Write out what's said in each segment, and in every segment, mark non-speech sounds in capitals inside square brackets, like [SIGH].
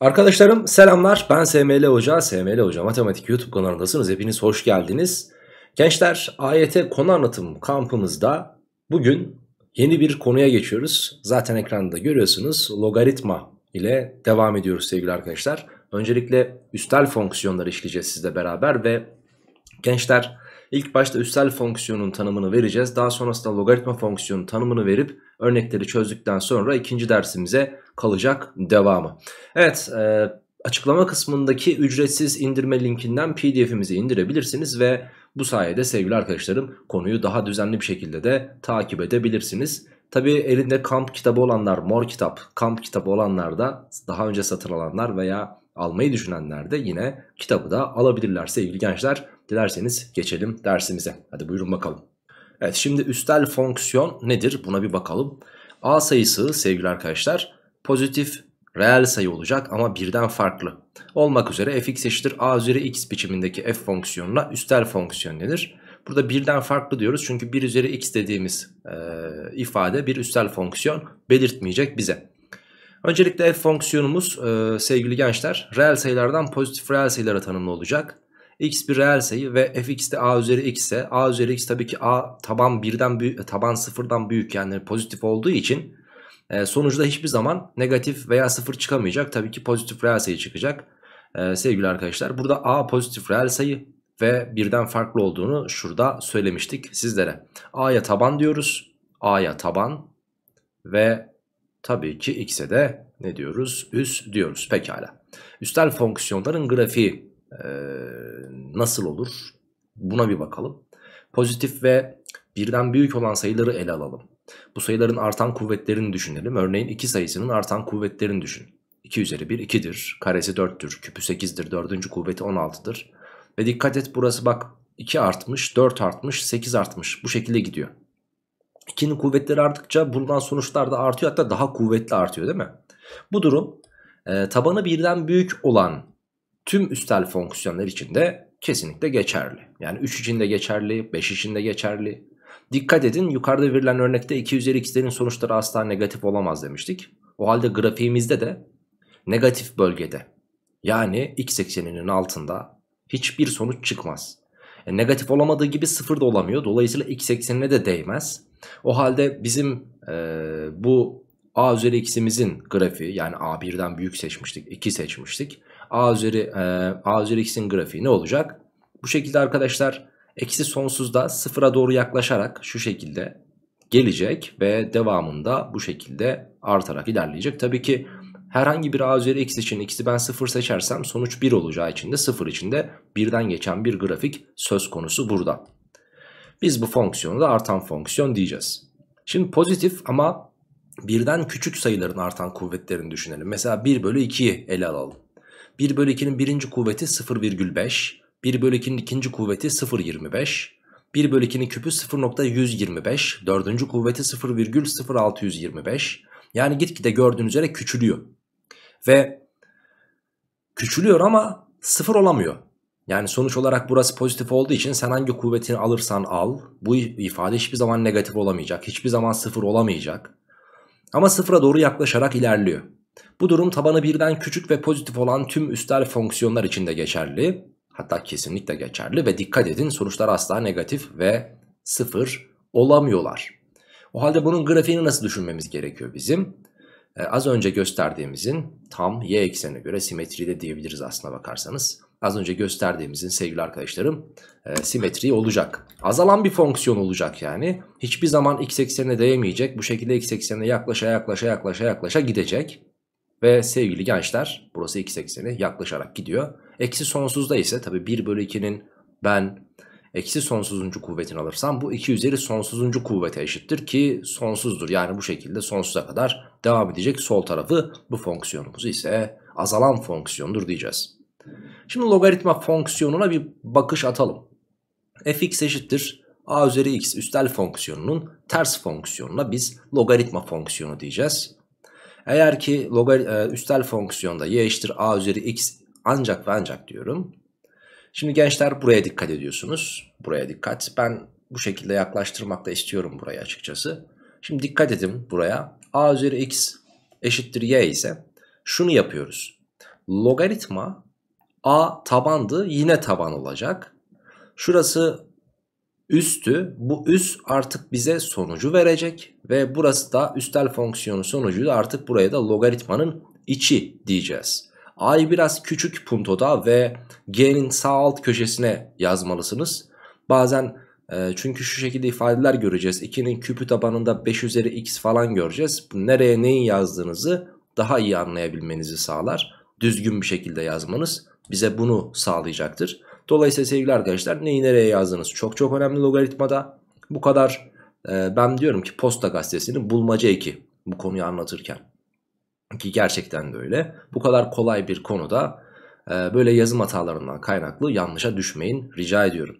Arkadaşlarım selamlar ben SML Hoca, SML Hoca Matematik YouTube kanalındasınız. Hepiniz hoş geldiniz. Gençler AYT konu anlatım kampımızda bugün yeni bir konuya geçiyoruz. Zaten ekranda görüyorsunuz logaritma ile devam ediyoruz sevgili arkadaşlar. Öncelikle üstel fonksiyonları işleyeceğiz sizle beraber ve gençler ilk başta üstel fonksiyonun tanımını vereceğiz. Daha sonrasında logaritma fonksiyonun tanımını verip örnekleri çözdükten sonra ikinci dersimize kalacak devamı. Evet e, açıklama kısmındaki ücretsiz indirme linkinden pdf'imizi indirebilirsiniz ve bu sayede sevgili arkadaşlarım konuyu daha düzenli bir şekilde de takip edebilirsiniz. Tabi elinde kamp kitabı olanlar mor kitap kamp kitabı olanlar da daha önce satın alanlar veya almayı düşünenler de yine kitabı da alabilirler sevgili gençler. Dilerseniz geçelim dersimize. Hadi buyurun bakalım. Evet şimdi üstel fonksiyon nedir buna bir bakalım. A sayısı sevgili arkadaşlar pozitif reel sayı olacak ama birden farklı. Olmak üzere fx eşittir a üzeri x biçimindeki f fonksiyonuna üstel fonksiyon denir. Burada birden farklı diyoruz çünkü 1 üzeri x dediğimiz e, ifade bir üstel fonksiyon belirtmeyecek bize. Öncelikle f fonksiyonumuz e, sevgili gençler reel sayılardan pozitif reel sayılara tanımlı olacak. x bir reel sayı ve fx de a üzeri x ise a üzeri x tabii ki a taban birden büyük, taban sıfırdan büyük yani pozitif olduğu için e, sonucu da hiçbir zaman negatif veya sıfır çıkamayacak. Tabii ki pozitif reel sayı çıkacak. E, sevgili arkadaşlar burada A pozitif reel sayı ve birden farklı olduğunu şurada söylemiştik sizlere. A'ya taban diyoruz. A'ya taban ve tabii ki X'e de ne diyoruz? Üs diyoruz. Pekala. Üstel fonksiyonların grafiği e, nasıl olur? Buna bir bakalım. Pozitif ve birden büyük olan sayıları ele alalım. Bu sayıların artan kuvvetlerini düşünelim. Örneğin 2 sayısının artan kuvvetlerini düşün. 2 üzeri 1 2'dir. Karesi 4'tür. Küpü 8'dir. 4. kuvveti 16'dır. Ve dikkat et burası bak 2 artmış, 4 artmış, 8 artmış. Bu şekilde gidiyor. 2'nin kuvvetleri arttıkça bundan sonuçlar da artıyor. Hatta daha kuvvetli artıyor değil mi? Bu durum e, tabanı birden büyük olan tüm üstel fonksiyonlar için de kesinlikle geçerli. Yani 3 için de geçerli, 5 için de geçerli, Dikkat edin yukarıda verilen örnekte 2 üzeri x'lerin sonuçları asla negatif olamaz demiştik. O halde grafiğimizde de negatif bölgede yani x ekseninin altında hiçbir sonuç çıkmaz. E, negatif olamadığı gibi sıfır da olamıyor. Dolayısıyla x eksenine de değmez. O halde bizim e, bu a üzeri x'imizin grafiği yani a1'den büyük seçmiştik 2 seçmiştik. a üzeri, e, a üzeri x'in grafiği ne olacak? Bu şekilde arkadaşlar Eksi sonsuzda sıfıra doğru yaklaşarak şu şekilde gelecek ve devamında bu şekilde artarak ilerleyecek. Tabii ki herhangi bir a üzeri x için x'i ben sıfır seçersem sonuç 1 olacağı için de 0 için de geçen bir grafik söz konusu burada. Biz bu fonksiyonu da artan fonksiyon diyeceğiz. Şimdi pozitif ama birden küçük sayıların artan kuvvetlerini düşünelim. Mesela 1 bölü 2'yi ele alalım. 1 bölü 2'nin birinci kuvveti 0,5. 1 bölü 2'nin ikinci kuvveti 0,25. 1 bölü 2'nin küpü 0.125. Dördüncü kuvveti 0,0625. Yani gitgide gördüğünüz üzere küçülüyor. Ve küçülüyor ama sıfır olamıyor. Yani sonuç olarak burası pozitif olduğu için sen hangi kuvvetini alırsan al. Bu ifade hiçbir zaman negatif olamayacak. Hiçbir zaman sıfır olamayacak. Ama sıfıra doğru yaklaşarak ilerliyor. Bu durum tabanı birden küçük ve pozitif olan tüm üstel fonksiyonlar için de geçerli. Hatta kesinlikle geçerli ve dikkat edin sonuçlar asla negatif ve sıfır olamıyorlar. O halde bunun grafiğini nasıl düşünmemiz gerekiyor bizim? Ee, az önce gösterdiğimizin tam y eksenine göre simetride diyebiliriz aslına bakarsanız. Az önce gösterdiğimizin sevgili arkadaşlarım e, simetri olacak. Azalan bir fonksiyon olacak yani. Hiçbir zaman x eksenine değemeyecek. Bu şekilde x eksenine yaklaşa yaklaşa yaklaşa yaklaşa gidecek. Ve sevgili gençler burası 2.80'e yaklaşarak gidiyor. Eksi sonsuzda ise tabi 1 bölü 2'nin ben eksi sonsuzuncu kuvvetini alırsam bu 2 üzeri sonsuzuncu kuvvete eşittir ki sonsuzdur. Yani bu şekilde sonsuza kadar devam edecek sol tarafı bu fonksiyonumuz ise azalan fonksiyondur diyeceğiz. Şimdi logaritma fonksiyonuna bir bakış atalım. fx eşittir a üzeri x üstel fonksiyonunun ters fonksiyonuna biz logaritma fonksiyonu diyeceğiz. Eğer ki logar e, üstel fonksiyonda y eşittir a üzeri x ancak ve ancak diyorum. Şimdi gençler buraya dikkat ediyorsunuz. Buraya dikkat. Ben bu şekilde yaklaştırmak da istiyorum buraya açıkçası. Şimdi dikkat edin buraya. a üzeri x eşittir y ise şunu yapıyoruz. Logaritma a tabandı yine taban olacak. Şurası üstü bu üst artık bize sonucu verecek ve burası da üstel fonksiyonun sonucu da artık buraya da logaritmanın içi diyeceğiz. A'yı biraz küçük puntoda ve G'nin sağ alt köşesine yazmalısınız. Bazen e, çünkü şu şekilde ifadeler göreceğiz. 2'nin küpü tabanında 5 üzeri x falan göreceğiz. nereye neyi yazdığınızı daha iyi anlayabilmenizi sağlar. Düzgün bir şekilde yazmanız bize bunu sağlayacaktır. Dolayısıyla sevgili arkadaşlar neyi nereye yazdığınız çok çok önemli logaritmada. Bu kadar e, ben diyorum ki Posta Gazetesi'nin bulmaca 2 bu konuyu anlatırken. Ki gerçekten de öyle. Bu kadar kolay bir konuda e, böyle yazım hatalarından kaynaklı yanlışa düşmeyin rica ediyorum.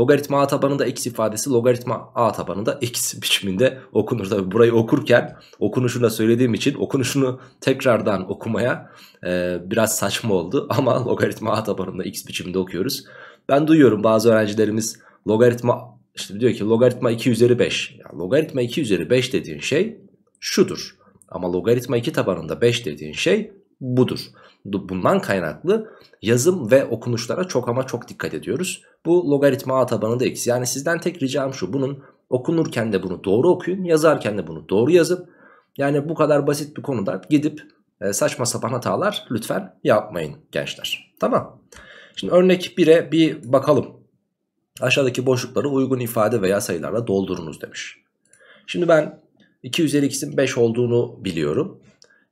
Logaritma a tabanında x ifadesi logaritma a tabanında x [LAUGHS] biçiminde okunur. Tabi burayı okurken okunuşuna söylediğim için okunuşunu tekrardan okumaya e, biraz saçma oldu. [LAUGHS] Ama logaritma a tabanında x biçiminde okuyoruz. Ben duyuyorum bazı öğrencilerimiz logaritma işte diyor ki logaritma 2 üzeri 5. Yani logaritma 2 üzeri 5 dediğin şey şudur. Ama logaritma 2 tabanında 5 dediğin şey budur. Bundan kaynaklı yazım ve okunuşlara çok ama çok dikkat ediyoruz. Bu logaritma a da x. Yani sizden tek ricam şu bunun okunurken de bunu doğru okuyun yazarken de bunu doğru yazın. Yani bu kadar basit bir konuda gidip e, saçma sapan hatalar lütfen yapmayın gençler. Tamam. Şimdi örnek 1'e bir bakalım. Aşağıdaki boşlukları uygun ifade veya sayılarla doldurunuz demiş. Şimdi ben 2 üzeri x'in 5 olduğunu biliyorum.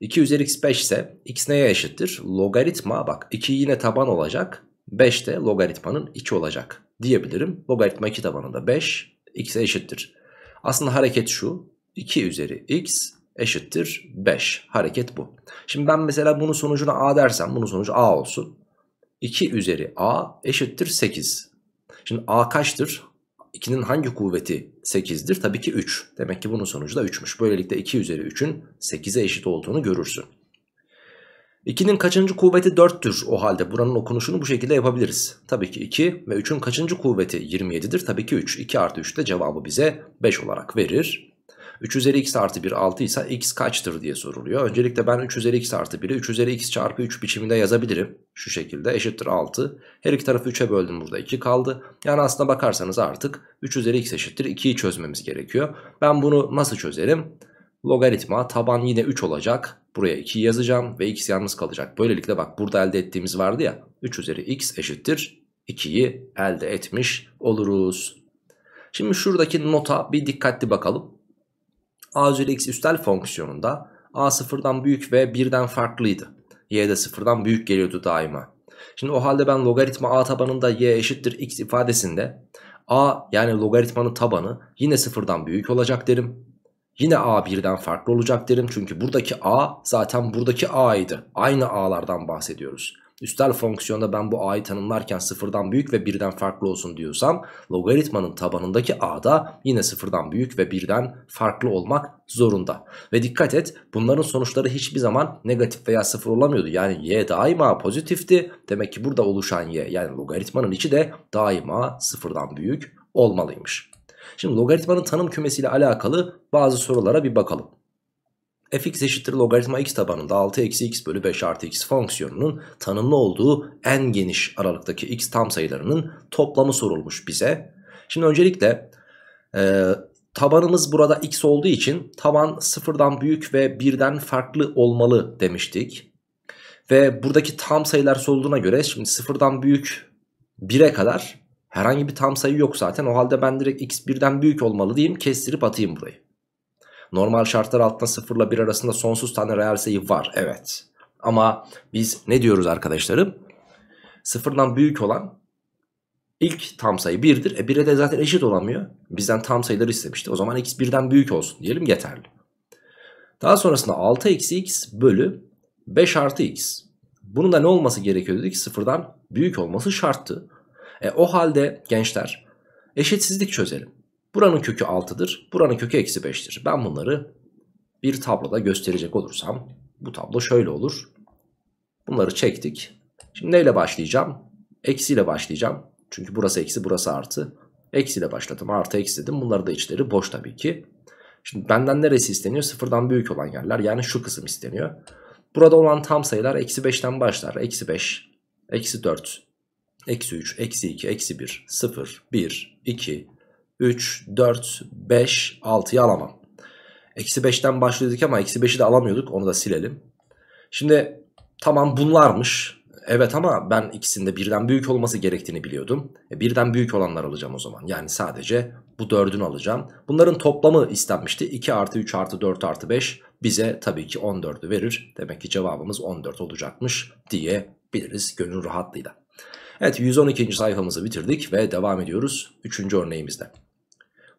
2 üzeri x5 ise x neye eşittir? Logaritma bak 2 yine taban olacak. 5 de logaritmanın içi olacak diyebilirim. Logaritma 2 tabanında 5 x'e eşittir. Aslında hareket şu. 2 üzeri x eşittir 5. Hareket bu. Şimdi ben mesela bunun sonucuna a dersem bunun sonucu a olsun. 2 üzeri a eşittir 8. Şimdi a kaçtır? 2'nin hangi kuvveti 8'dir? Tabii ki 3. Demek ki bunun sonucu da 3'müş. Böylelikle 2 üzeri 3'ün 8'e eşit olduğunu görürsün. 2'nin kaçıncı kuvveti 4'tür? O halde buranın okunuşunu bu şekilde yapabiliriz. Tabii ki 2 ve 3'ün kaçıncı kuvveti 27'dir? Tabii ki 3. 2 artı 3 de cevabı bize 5 olarak verir. 3 üzeri x artı 1 6 ise x kaçtır diye soruluyor. Öncelikle ben 3 üzeri x artı 1'i 3 üzeri x çarpı 3 biçiminde yazabilirim. Şu şekilde eşittir 6. Her iki tarafı 3'e böldüm burada 2 kaldı. Yani aslında bakarsanız artık 3 üzeri x eşittir 2'yi çözmemiz gerekiyor. Ben bunu nasıl çözerim? Logaritma taban yine 3 olacak. Buraya 2 yazacağım ve x yalnız kalacak. Böylelikle bak burada elde ettiğimiz vardı ya 3 üzeri x eşittir 2'yi elde etmiş oluruz. Şimdi şuradaki nota bir dikkatli bakalım a üzeri x üstel fonksiyonunda a sıfırdan büyük ve birden farklıydı. y de sıfırdan büyük geliyordu daima. Şimdi o halde ben logaritma a tabanında y eşittir x ifadesinde a yani logaritmanın tabanı yine sıfırdan büyük olacak derim. Yine a birden farklı olacak derim. Çünkü buradaki a zaten buradaki a'ydı. Aynı a'lardan bahsediyoruz. Üstel fonksiyonda ben bu a'yı tanımlarken sıfırdan büyük ve birden farklı olsun diyorsam logaritmanın tabanındaki a da yine sıfırdan büyük ve birden farklı olmak zorunda. Ve dikkat et bunların sonuçları hiçbir zaman negatif veya sıfır olamıyordu. Yani y daima pozitifti. Demek ki burada oluşan y yani logaritmanın içi de daima sıfırdan büyük olmalıymış. Şimdi logaritmanın tanım kümesiyle alakalı bazı sorulara bir bakalım fx eşittir logaritma x tabanında 6 eksi x bölü 5 artı x fonksiyonunun tanımlı olduğu en geniş aralıktaki x tam sayılarının toplamı sorulmuş bize. Şimdi öncelikle e, tabanımız burada x olduğu için taban sıfırdan büyük ve birden farklı olmalı demiştik. Ve buradaki tam sayılar sorulduğuna göre şimdi sıfırdan büyük 1'e kadar herhangi bir tam sayı yok zaten. O halde ben direkt x birden büyük olmalı diyeyim kestirip atayım burayı. Normal şartlar altında 0 ile 1 arasında sonsuz tane reel sayı var. Evet. Ama biz ne diyoruz arkadaşlarım? Sıfırdan büyük olan ilk tam sayı 1'dir. E 1'e de zaten eşit olamıyor. Bizden tam sayıları istemişti. O zaman x 1'den büyük olsun diyelim yeterli. Daha sonrasında 6 eksi x bölü 5 artı x. Bunun da ne olması gerekiyor dedik? Sıfırdan büyük olması şarttı. E, o halde gençler eşitsizlik çözelim. Buranın kökü 6'dır. Buranın kökü eksi 5'tir. Ben bunları bir tabloda gösterecek olursam bu tablo şöyle olur. Bunları çektik. Şimdi neyle başlayacağım? Eksiyle başlayacağım. Çünkü burası eksi burası artı. Eksiyle başladım artı eksi dedim. Bunları da içleri boş tabii ki. Şimdi benden neresi isteniyor? Sıfırdan büyük olan yerler. Yani şu kısım isteniyor. Burada olan tam sayılar eksi 5'ten başlar. Eksi 5, eksi 4, eksi 3, eksi 2, eksi 1, 0, 1, 2, 3, 4, 5, 6'yı alamam. Eksi 5'ten başlıyorduk ama eksi 5'i de alamıyorduk. Onu da silelim. Şimdi tamam bunlarmış. Evet ama ben ikisinde birden büyük olması gerektiğini biliyordum. E, birden büyük olanlar alacağım o zaman. Yani sadece bu dördünü alacağım. Bunların toplamı istenmişti. 2 artı 3 artı 4 artı 5 bize tabii ki 14'ü verir. Demek ki cevabımız 14 olacakmış diyebiliriz gönül rahatlığıyla. Evet 112. sayfamızı bitirdik ve devam ediyoruz 3. örneğimizde.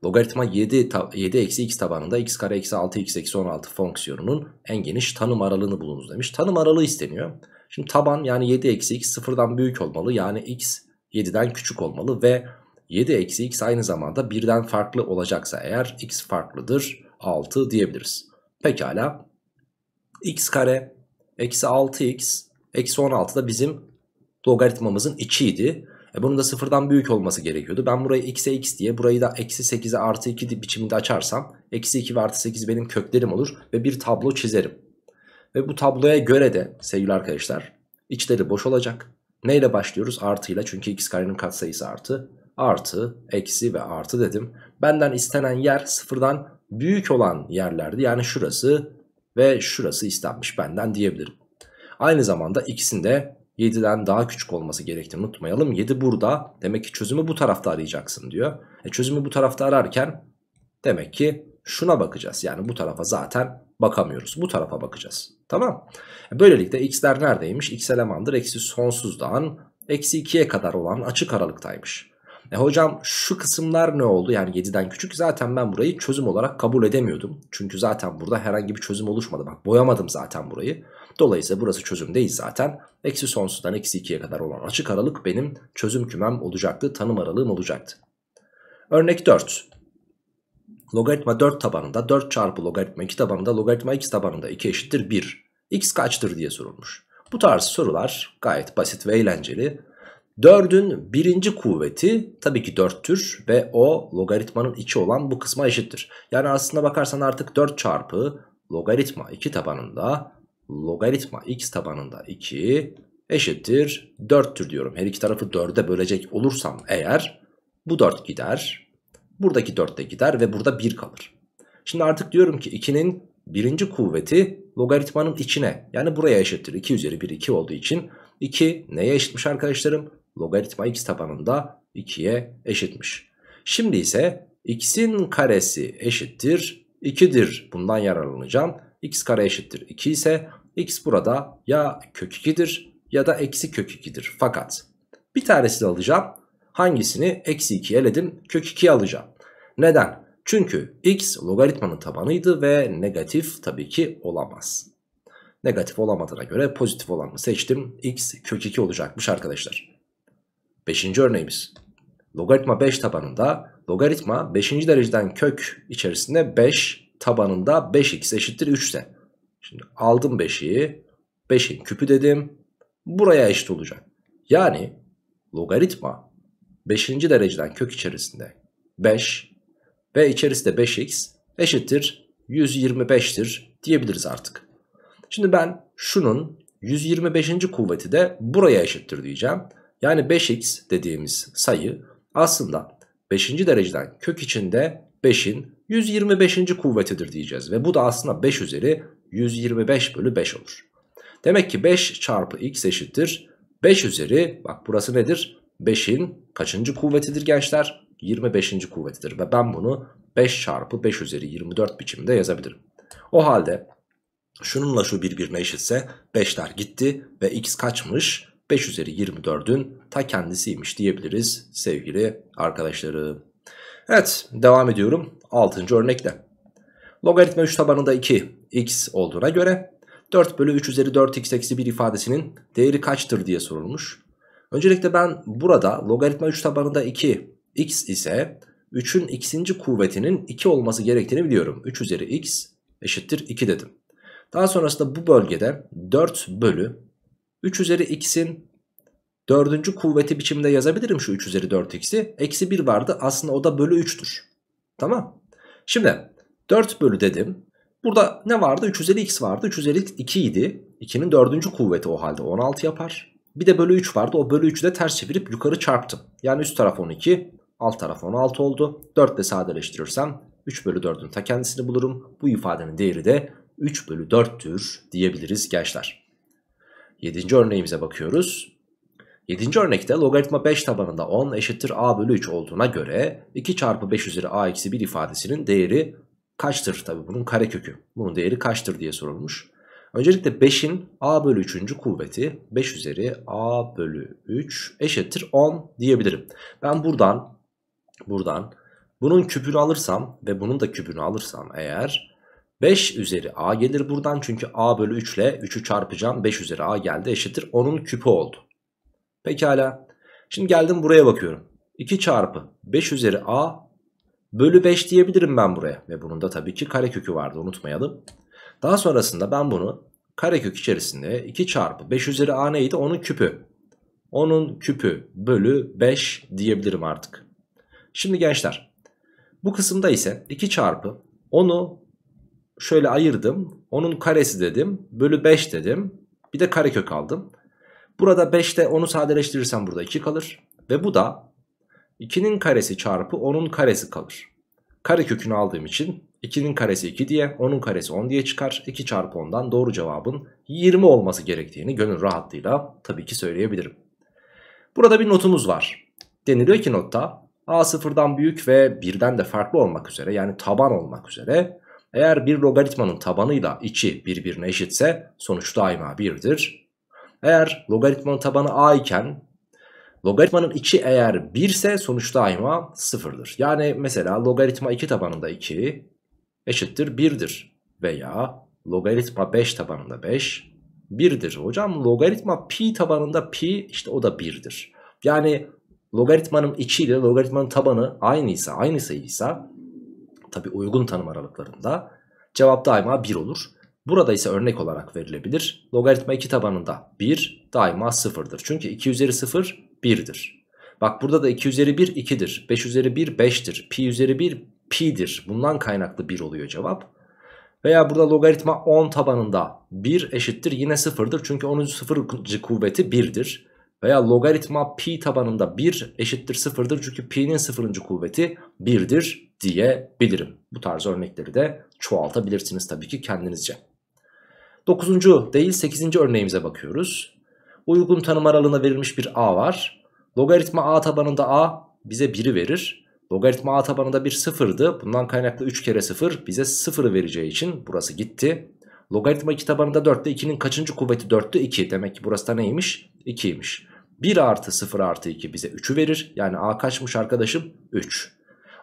Logaritma 7, 7 eksi x tabanında x kare eksi 6 x eksi 16 fonksiyonunun en geniş tanım aralığını bulunuz demiş. Tanım aralığı isteniyor. Şimdi taban yani 7 eksi x sıfırdan büyük olmalı. Yani x 7'den küçük olmalı ve 7 eksi x aynı zamanda birden farklı olacaksa eğer x farklıdır 6 diyebiliriz. Pekala x kare eksi 6x eksi 16 da bizim logaritmamızın içiydi. E bunun da sıfırdan büyük olması gerekiyordu. Ben burayı x'e x diye burayı da eksi 8'e artı 2 biçiminde açarsam eksi 2 ve artı 8 benim köklerim olur ve bir tablo çizerim. Ve bu tabloya göre de sevgili arkadaşlar içleri boş olacak. Neyle başlıyoruz? Artıyla çünkü x karenin katsayısı artı. Artı, eksi ve artı dedim. Benden istenen yer sıfırdan büyük olan yerlerdi. Yani şurası ve şurası istenmiş benden diyebilirim. Aynı zamanda ikisinde. 7'den daha küçük olması gerektiğini unutmayalım. 7 burada. Demek ki çözümü bu tarafta arayacaksın diyor. E çözümü bu tarafta ararken demek ki şuna bakacağız. Yani bu tarafa zaten bakamıyoruz. Bu tarafa bakacağız. Tamam. E, böylelikle x'ler neredeymiş? x elemandır. Eksi sonsuzdan eksi 2'ye kadar olan açık aralıktaymış. E hocam şu kısımlar ne oldu? Yani 7'den küçük zaten ben burayı çözüm olarak kabul edemiyordum. Çünkü zaten burada herhangi bir çözüm oluşmadı. Bak boyamadım zaten burayı. Dolayısıyla burası çözüm değil zaten. Eksi sonsuzdan eksi 2'ye kadar olan açık aralık benim çözüm kümem olacaktı. Tanım aralığım olacaktı. Örnek 4. Logaritma 4 tabanında 4 çarpı logaritma 2 tabanında logaritma x tabanında 2 eşittir 1. x kaçtır diye sorulmuş. Bu tarz sorular gayet basit ve eğlenceli. 4'ün birinci kuvveti tabii ki 4'tür ve o logaritmanın içi olan bu kısma eşittir. Yani aslında bakarsan artık 4 çarpı logaritma 2 tabanında logaritma x tabanında 2 eşittir 4'tür diyorum. Her iki tarafı 4'e bölecek olursam eğer bu 4 gider. Buradaki 4 de gider ve burada 1 kalır. Şimdi artık diyorum ki 2'nin birinci kuvveti logaritmanın içine yani buraya eşittir. 2 üzeri 1 2 olduğu için 2 neye eşitmiş arkadaşlarım? logaritma x tabanında 2'ye eşitmiş. Şimdi ise x'in karesi eşittir 2'dir. Bundan yararlanacağım. x kare eşittir 2 ise x burada ya kök 2'dir ya da eksi kök 2'dir. Fakat bir tanesini alacağım. Hangisini? Eksi 2 eledim. Kök 2 alacağım. Neden? Çünkü x logaritmanın tabanıydı ve negatif tabii ki olamaz. Negatif olamadığına göre pozitif olanı seçtim. x kök 2 olacakmış arkadaşlar. Beşinci örneğimiz. Logaritma 5 tabanında logaritma 5. dereceden kök içerisinde 5 tabanında 5x eşittir 3 Şimdi aldım 5'i 5'in küpü dedim. Buraya eşit olacak. Yani logaritma 5. dereceden kök içerisinde 5 ve içerisinde 5x eşittir 125'tir diyebiliriz artık. Şimdi ben şunun 125. kuvveti de buraya eşittir diyeceğim. Yani 5x dediğimiz sayı aslında 5. dereceden kök içinde 5'in 125. kuvvetidir diyeceğiz. Ve bu da aslında 5 üzeri 125 bölü 5 olur. Demek ki 5 çarpı x eşittir 5 üzeri bak burası nedir? 5'in kaçıncı kuvvetidir gençler? 25. kuvvetidir ve ben bunu 5 çarpı 5 üzeri 24 biçimde yazabilirim. O halde şununla şu birbirine eşitse 5'ler gitti ve x kaçmış? 5 üzeri 24'ün ta kendisiymiş diyebiliriz sevgili arkadaşlarım. Evet devam ediyorum 6. örnekte. Logaritma 3 tabanında 2 x olduğuna göre 4 bölü 3 üzeri 4 x eksi 1 ifadesinin değeri kaçtır diye sorulmuş. Öncelikle ben burada logaritma 3 tabanında 2 x ise 3'ün x'inci kuvvetinin 2 olması gerektiğini biliyorum. 3 üzeri x eşittir 2 dedim. Daha sonrasında bu bölgede 4 bölü 3 üzeri x'in dördüncü kuvveti biçiminde yazabilirim şu 3 üzeri 4 x'i. Eksi 1 vardı aslında o da bölü 3'tür. Tamam. Şimdi 4 bölü dedim. Burada ne vardı? 3 üzeri x vardı. 3 üzeri 2 idi. 2'nin dördüncü kuvveti o halde 16 yapar. Bir de bölü 3 vardı. O bölü 3'ü de ters çevirip yukarı çarptım. Yani üst taraf 12, alt taraf 16 oldu. 4 ile sadeleştirirsem 3 bölü 4'ün ta kendisini bulurum. Bu ifadenin değeri de 3 bölü 4'tür diyebiliriz gençler. 7. örneğimize bakıyoruz. 7. örnekte logaritma 5 tabanında 10 eşittir a bölü 3 olduğuna göre 2 çarpı 5 üzeri a eksi 1 ifadesinin değeri kaçtır? Tabi bunun karekökü. Bunun değeri kaçtır diye sorulmuş. Öncelikle 5'in a bölü 3. kuvveti 5 üzeri a bölü 3 eşittir 10 diyebilirim. Ben buradan buradan bunun küpünü alırsam ve bunun da küpünü alırsam eğer 5 üzeri a gelir buradan çünkü a bölü 3 ile 3'ü çarpacağım 5 üzeri a geldi eşittir 10'un küpü oldu. Pekala şimdi geldim buraya bakıyorum 2 çarpı 5 üzeri a bölü 5 diyebilirim ben buraya ve bunun da tabii ki karekökü vardı unutmayalım. Daha sonrasında ben bunu karekök içerisinde 2 çarpı 5 üzeri a neydi onun küpü. Onun küpü bölü 5 diyebilirim artık. Şimdi gençler bu kısımda ise 2 çarpı 10'u şöyle ayırdım. Onun karesi dedim. Bölü 5 dedim. Bir de karekök aldım. Burada 5'te onu sadeleştirirsem burada 2 kalır. Ve bu da 2'nin karesi çarpı 10'un karesi kalır. Karekökünü aldığım için 2'nin karesi 2 diye 10'un karesi 10 diye çıkar. 2 çarpı 10'dan doğru cevabın 20 olması gerektiğini gönül rahatlığıyla tabii ki söyleyebilirim. Burada bir notumuz var. Deniliyor ki notta A sıfırdan büyük ve birden de farklı olmak üzere yani taban olmak üzere eğer bir logaritmanın tabanıyla 2 birbirine eşitse sonuç daima 1'dir. Eğer logaritmanın tabanı a iken logaritmanın 2 eğer 1 ise sonuç daima 0'dır. Yani mesela logaritma 2 tabanında 2 eşittir 1'dir. Veya logaritma 5 tabanında 5 1'dir. Hocam logaritma pi tabanında pi işte o da 1'dir. Yani logaritmanın içi ile logaritmanın tabanı aynıysa aynı sayıysa tabi uygun tanım aralıklarında cevap daima 1 olur. Burada ise örnek olarak verilebilir. Logaritma 2 tabanında 1 daima 0'dır. Çünkü 2 üzeri 0 1'dir. Bak burada da 2 üzeri 1 2'dir. 5 üzeri 1 5'tir. Pi üzeri 1 pi'dir. Bundan kaynaklı 1 oluyor cevap. Veya burada logaritma 10 tabanında 1 eşittir yine 0'dır. Çünkü 10. 0. kuvveti 1'dir. Veya logaritma pi tabanında 1 eşittir 0'dır. Çünkü pi'nin 0. kuvveti 1'dir diyebilirim. Bu tarz örnekleri de çoğaltabilirsiniz tabii ki kendinizce. Dokuzuncu değil sekizinci örneğimize bakıyoruz. Uygun tanım aralığına verilmiş bir a var. Logaritma a tabanında a bize 1'i verir. Logaritma a tabanında bir sıfırdı. Bundan kaynaklı 3 kere 0 bize 0'ı vereceği için burası gitti. Logaritma 2 tabanında 4'te 2'nin kaçıncı kuvveti 4'te 2. Demek ki burası da neymiş? 2'ymiş. 1 artı 0 artı 2 bize 3'ü verir. Yani a kaçmış arkadaşım? 3.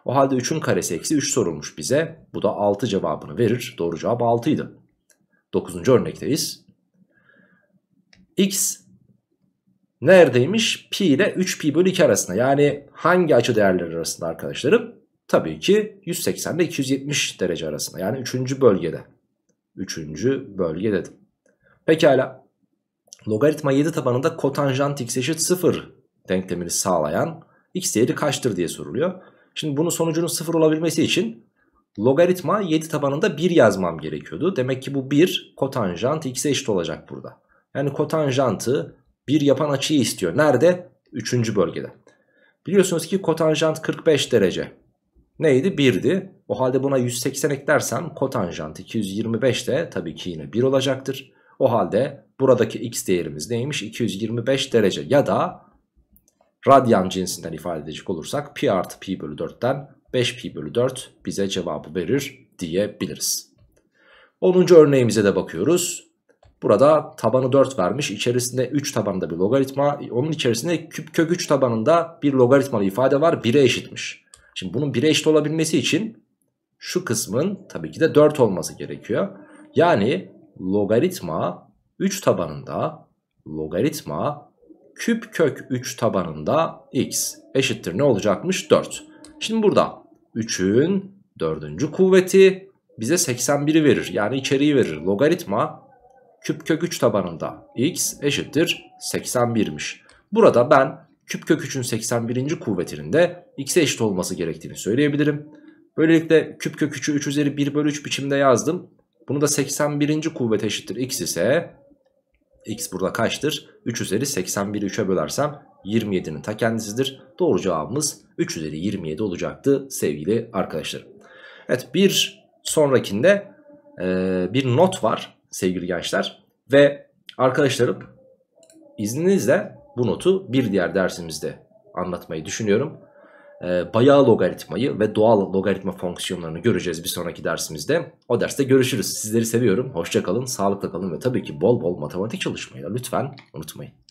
O halde 3'ün karesi eksi 3 sorulmuş bize. Bu da 6 cevabını verir. Doğru cevap 6 idi. 9. örnekteyiz. X neredeymiş? Pi ile 3pi bölü 2 arasında. Yani hangi açı değerleri arasında arkadaşlarım? Tabii ki 180 ile 270 derece arasında. Yani 3. bölgede. 3. bölge dedim. Pekala. Logaritma 7 tabanında kotanjant x eşit 0 denklemini sağlayan x değeri kaçtır diye soruluyor. Şimdi bunun sonucunun 0 olabilmesi için logaritma 7 tabanında 1 yazmam gerekiyordu. Demek ki bu 1 kotanjant x'e eşit olacak burada. Yani kotanjantı 1 yapan açıyı istiyor. Nerede? 3. bölgede. Biliyorsunuz ki kotanjant 45 derece. Neydi? 1'di. O halde buna 180 eklersem kotanjant 225 de tabii ki yine 1 olacaktır. O halde buradaki x değerimiz neymiş? 225 derece ya da Radyan cinsinden ifade edecek olursak pi artı pi bölü 4'ten 5 pi bölü 4 bize cevabı verir diyebiliriz. 10. örneğimize de bakıyoruz. Burada tabanı 4 vermiş. İçerisinde 3 tabanında bir logaritma. Onun içerisinde küp kök 3 tabanında bir logaritmalı ifade var. 1'e eşitmiş. Şimdi bunun 1'e eşit olabilmesi için şu kısmın tabii ki de 4 olması gerekiyor. Yani logaritma 3 tabanında logaritma küp kök 3 tabanında x eşittir ne olacakmış? 4. Şimdi burada 3'ün 4. kuvveti bize 81'i verir. Yani içeriği verir. Logaritma küp kök 3 tabanında x eşittir 81'miş. Burada ben küp kök 3'ün 81. kuvvetinin de x'e eşit olması gerektiğini söyleyebilirim. Böylelikle küp kök 3'ü 3 üzeri 1 bölü 3 biçimde yazdım. Bunu da 81. kuvvet eşittir x ise x burada kaçtır? 3 üzeri 81'i 3'e bölersem 27'nin ta kendisidir. Doğru cevabımız 3 üzeri 27 olacaktı sevgili arkadaşlar. Evet bir sonrakinde e, bir not var sevgili gençler. Ve arkadaşlarım izninizle bu notu bir diğer dersimizde anlatmayı düşünüyorum. Ee, bayağı logaritmayı ve doğal logaritma fonksiyonlarını göreceğiz bir sonraki dersimizde. O derste görüşürüz. Sizleri seviyorum. hoşçakalın sağlıkla kalın ve tabii ki bol bol matematik çalışmayı da lütfen unutmayın.